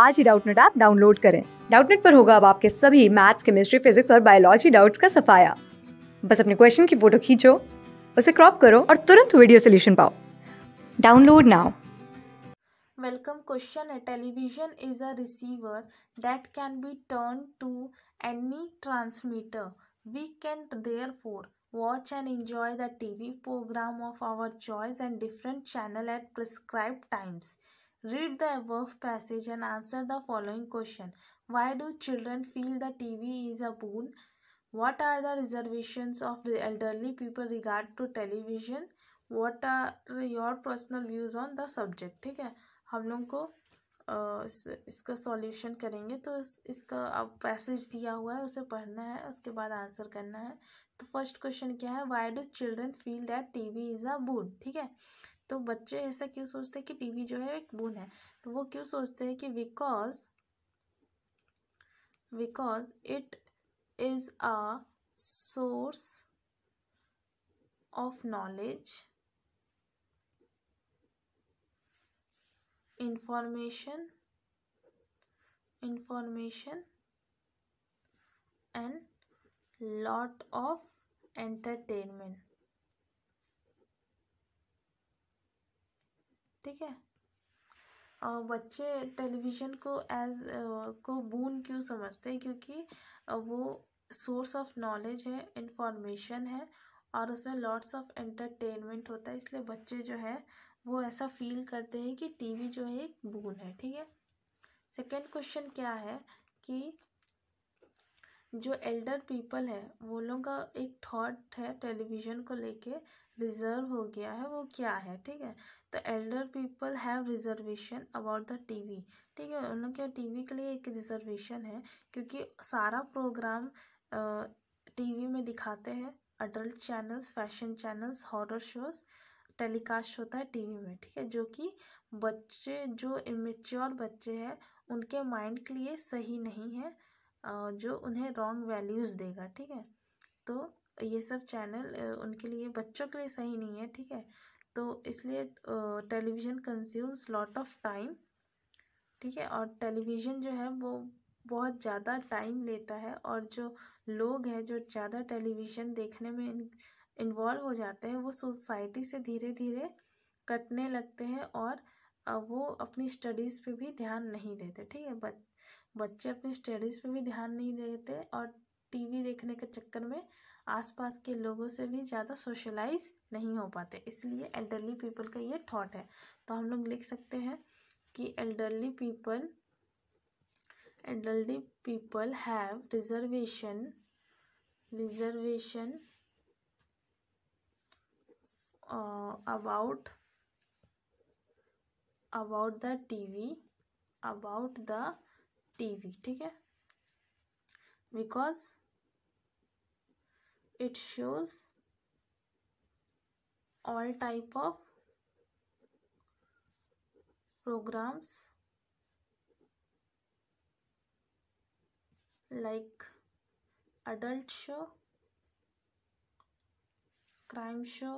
आज ही Doubtnut app download करें डाउटनेट पर होगा अब आपके सभी मैथ्स केमिस्ट्री फिजिक्स और बायोलॉजी डाउट्स का सफाया बस अपने क्वेश्चन की फोटो खींचो उसे क्रॉप करो और तुरंत वीडियो सोल्यूशन पाओ download now Welcome question A television is a receiver that can be turned to any transmitter. We can therefore watch and enjoy the TV program of our choice and different channel at prescribed times. Read the above passage and answer the following question. Why do children feel the TV is a boon? What are the reservations of the elderly people regard to television? What are your personal views on the subject? ठीक है हम लोग को इस, इसका solution करेंगे तो इस, इसका अब पैसेज दिया हुआ है उसे पढ़ना है उसके बाद आंसर करना है तो फर्स्ट क्वेश्चन क्या है why do children feel that T V is a boon ठीक है तो बच्चे ऐसा क्यों सोचते हैं कि टीवी जो है एक बुन है तो वो क्यों सोचते हैं कि because because it is a source of knowledge information information and lot of entertainment ठीक है और बच्चे टेलीविज़न को एज को बून क्यों समझते हैं क्योंकि वो सोर्स ऑफ नॉलेज है इंफॉर्मेशन है और उसमें लॉट्स ऑफ एंटरटेनमेंट होता है इसलिए बच्चे जो है वो ऐसा फील करते हैं कि टीवी जो है एक बून है ठीक है सेकेंड क्वेश्चन क्या है कि जो एल्डर पीपल है वो लोग का एक थॉट है टेलीविज़न को लेके रिजर्व हो गया है वो क्या है ठीक है तो elder people have reservation about the TV ठीक है उन लोग के टीवी के लिए एक रिजर्वेशन है क्योंकि सारा प्रोग्राम टीवी में दिखाते हैं adult channels fashion channels horror shows telecast होता है टीवी में ठीक है जो कि बच्चे जो इमेच्योर बच्चे हैं उनके माइंड के लिए सही नहीं है जो उन्हें रॉन्ग वैल्यूज़ देगा ठीक है तो ये सब चैनल उनके लिए बच्चों के लिए सही नहीं है ठीक है तो इसलिए television consumes lot of time ठीक है और टेलीविज़न जो है वो बहुत ज़्यादा टाइम लेता है और जो लोग हैं जो ज़्यादा टेलीविज़न देखने में इन्वॉल्व हो जाते हैं वो सोसाइटी से धीरे धीरे कटने लगते हैं और अब वो अपनी स्टडीज़ पे भी ध्यान नहीं देते ठीक है बच बच्चे अपनी स्टडीज़ पे भी ध्यान नहीं देते और टीवी देखने के चक्कर में आसपास के लोगों से भी ज़्यादा सोशलाइज नहीं हो पाते इसलिए एल्डरली पीपल का ये थॉट है तो हम लोग लिख सकते हैं कि elderly people elderly people have reservation reservation uh, about the TV about the TV ठीक है because it shows all type of programmes like adult show crime show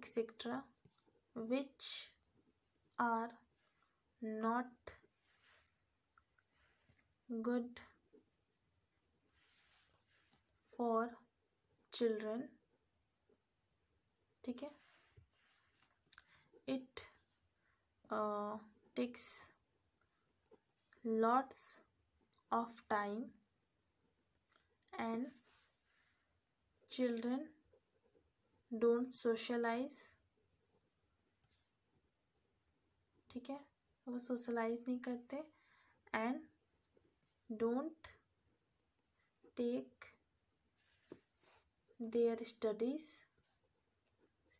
etc which are not good for children ठीक है it takes lots of time and children don't socialise ठीक है वो socialise नहीं करते and don't take their studies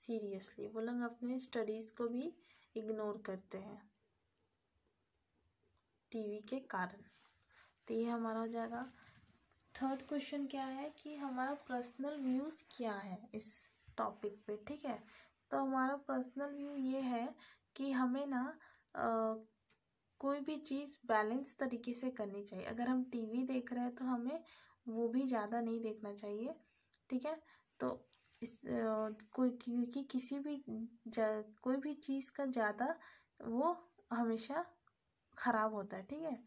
seriously वो लोग अपने स्टडीज़ को भी इग्नोर करते हैं टीवी के कारण तो ये हमारा हो जाएगा थर्ड क्वेश्चन क्या है कि हमारा पर्सनल व्यूज़ क्या है इस टॉपिक पे ठीक है तो हमारा पर्सनल व्यू ये है कि हमें ना कोई भी चीज़ बैलेंस तरीके से करनी चाहिए अगर हम टीवी देख रहे हैं तो हमें वो भी ज़्यादा नहीं देखना चाहिए ठीक है तो इस आ, कोई क्योंकि किसी भी कोई भी चीज़ का ज़्यादा वो हमेशा ख़राब होता है ठीक है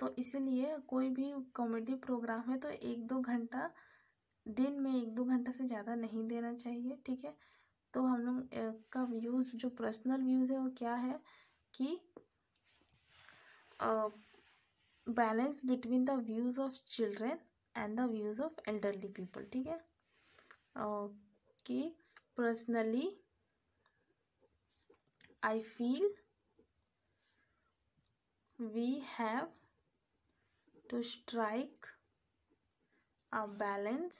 तो इसलिए कोई भी कॉमेडी प्रोग्राम है तो एक दो घंटा दिन में एक दो घंटा से ज़्यादा नहीं देना चाहिए ठीक है तो हम लोग का व्यूज़ जो पर्सनल व्यूज़ है वो क्या है कि balance between the views of children and the views of elderly people ठीक है कि personally I feel we have to strike a balance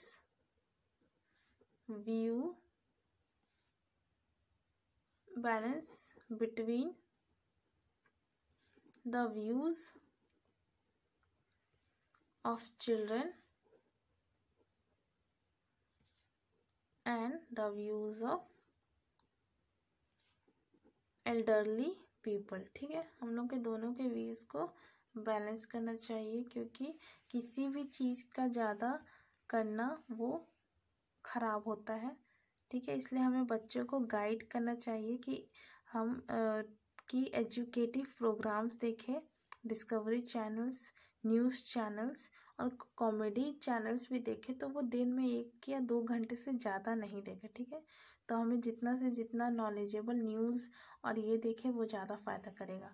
view balance between the views of children and the views of elderly people ठीक है हम लोग के दोनों के views को बैलेंस करना चाहिए क्योंकि किसी भी चीज़ का ज़्यादा करना वो ख़राब होता है ठीक है इसलिए हमें बच्चों को गाइड करना चाहिए कि हम आ, की एजुकेटिव प्रोग्राम्स देखें डिस्कवरी चैनल्स न्यूज़ चैनल्स और कॉमेडी चैनल्स भी देखें तो वो दिन में एक या दो घंटे से ज़्यादा नहीं देखें ठीक है तो हमें जितना से जितना नॉलेजेबल न्यूज़ और ये देखें वो ज़्यादा फ़ायदा करेगा